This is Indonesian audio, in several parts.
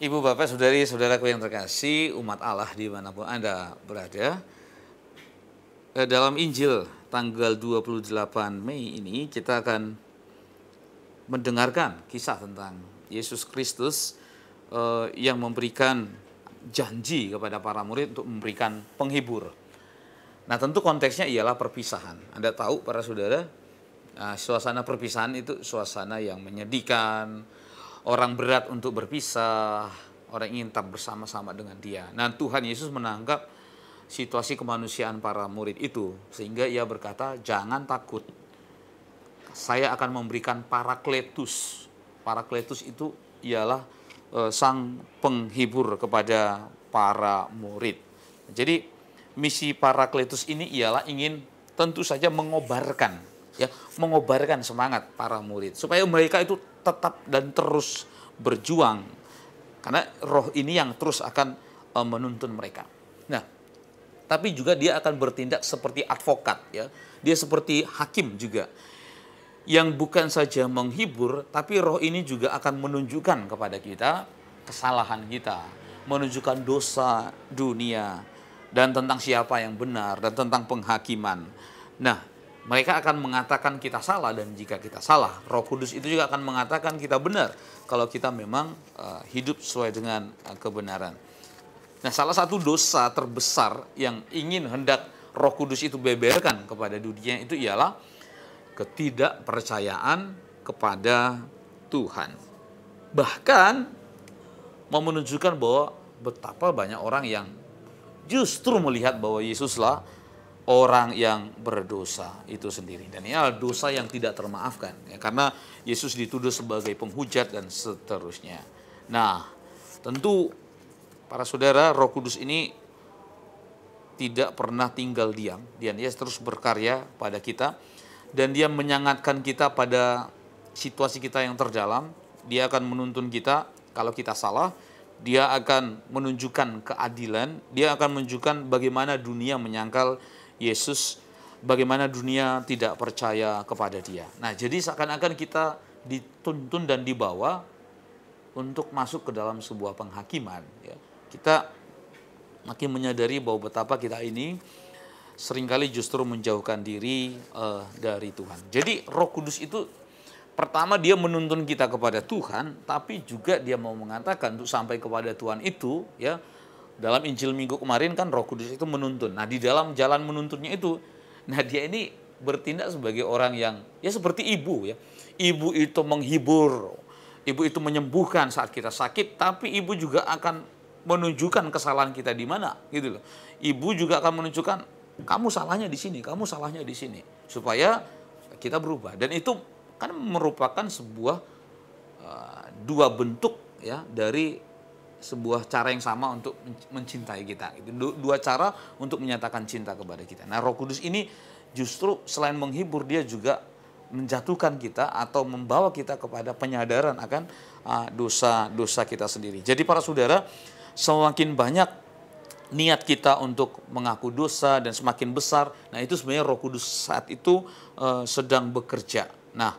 Ibu, Bapak, Saudari, Saudaraku yang terkasih, umat Allah dimanapun Anda berada. Eh, dalam Injil tanggal 28 Mei ini kita akan mendengarkan kisah tentang Yesus Kristus eh, yang memberikan janji kepada para murid untuk memberikan penghibur. Nah tentu konteksnya ialah perpisahan. Anda tahu para saudara, eh, suasana perpisahan itu suasana yang menyedihkan, orang berat untuk berpisah, orang ingin tetap bersama-sama dengan dia. Nah, Tuhan Yesus menanggap situasi kemanusiaan para murid itu sehingga ia berkata, "Jangan takut. Saya akan memberikan Parakletus." Parakletus itu ialah e, sang penghibur kepada para murid. Jadi misi Parakletus ini ialah ingin tentu saja mengobarkan ya, mengobarkan semangat para murid supaya mereka itu tetap dan terus berjuang karena roh ini yang terus akan uh, menuntun mereka. Nah, tapi juga dia akan bertindak seperti advokat ya. Dia seperti hakim juga. Yang bukan saja menghibur, tapi roh ini juga akan menunjukkan kepada kita kesalahan kita, menunjukkan dosa dunia dan tentang siapa yang benar dan tentang penghakiman. Nah, mereka akan mengatakan kita salah dan jika kita salah, Roh Kudus itu juga akan mengatakan kita benar kalau kita memang eh, hidup sesuai dengan eh, kebenaran. Nah, salah satu dosa terbesar yang ingin hendak Roh Kudus itu beberkan kepada dunia itu ialah ketidakpercayaan kepada Tuhan. Bahkan mau menunjukkan bahwa betapa banyak orang yang justru melihat bahwa Yesuslah orang yang berdosa itu sendiri. Dan ini adalah dosa yang tidak termaafkan. Ya, karena Yesus dituduh sebagai penghujat dan seterusnya. Nah, tentu para saudara roh kudus ini tidak pernah tinggal diam. Dia, dia terus berkarya pada kita. Dan dia menyangatkan kita pada situasi kita yang terdalam. Dia akan menuntun kita kalau kita salah. Dia akan menunjukkan keadilan. Dia akan menunjukkan bagaimana dunia menyangkal Yesus bagaimana dunia tidak percaya kepada dia. Nah, jadi seakan-akan kita dituntun dan dibawa untuk masuk ke dalam sebuah penghakiman. Ya. Kita makin menyadari bahwa betapa kita ini seringkali justru menjauhkan diri uh, dari Tuhan. Jadi Roh Kudus itu pertama dia menuntun kita kepada Tuhan, tapi juga dia mau mengatakan untuk sampai kepada Tuhan itu ya dalam Injil minggu kemarin kan Roh Kudus itu menuntun. Nah, di dalam jalan menuntunnya itu, nah dia ini bertindak sebagai orang yang ya seperti ibu ya. Ibu itu menghibur, ibu itu menyembuhkan saat kita sakit, tapi ibu juga akan menunjukkan kesalahan kita di mana, gitu loh. Ibu juga akan menunjukkan kamu salahnya di sini, kamu salahnya di sini, supaya kita berubah. Dan itu kan merupakan sebuah uh, dua bentuk ya dari sebuah cara yang sama untuk mencintai kita. Itu dua cara untuk menyatakan cinta kepada kita. Nah, Roh Kudus ini justru selain menghibur dia juga menjatuhkan kita atau membawa kita kepada penyadaran akan dosa-dosa kita sendiri. Jadi para saudara, semakin banyak niat kita untuk mengaku dosa dan semakin besar, nah itu sebenarnya Roh Kudus saat itu uh, sedang bekerja. Nah,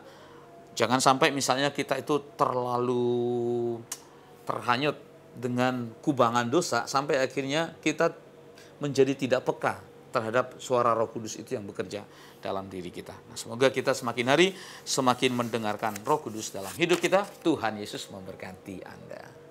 jangan sampai misalnya kita itu terlalu terhanyut dengan kubangan dosa sampai akhirnya kita menjadi tidak peka terhadap suara Roh Kudus itu yang bekerja dalam diri kita. Nah, semoga kita semakin hari semakin mendengarkan Roh Kudus dalam hidup kita. Tuhan Yesus memberkati Anda.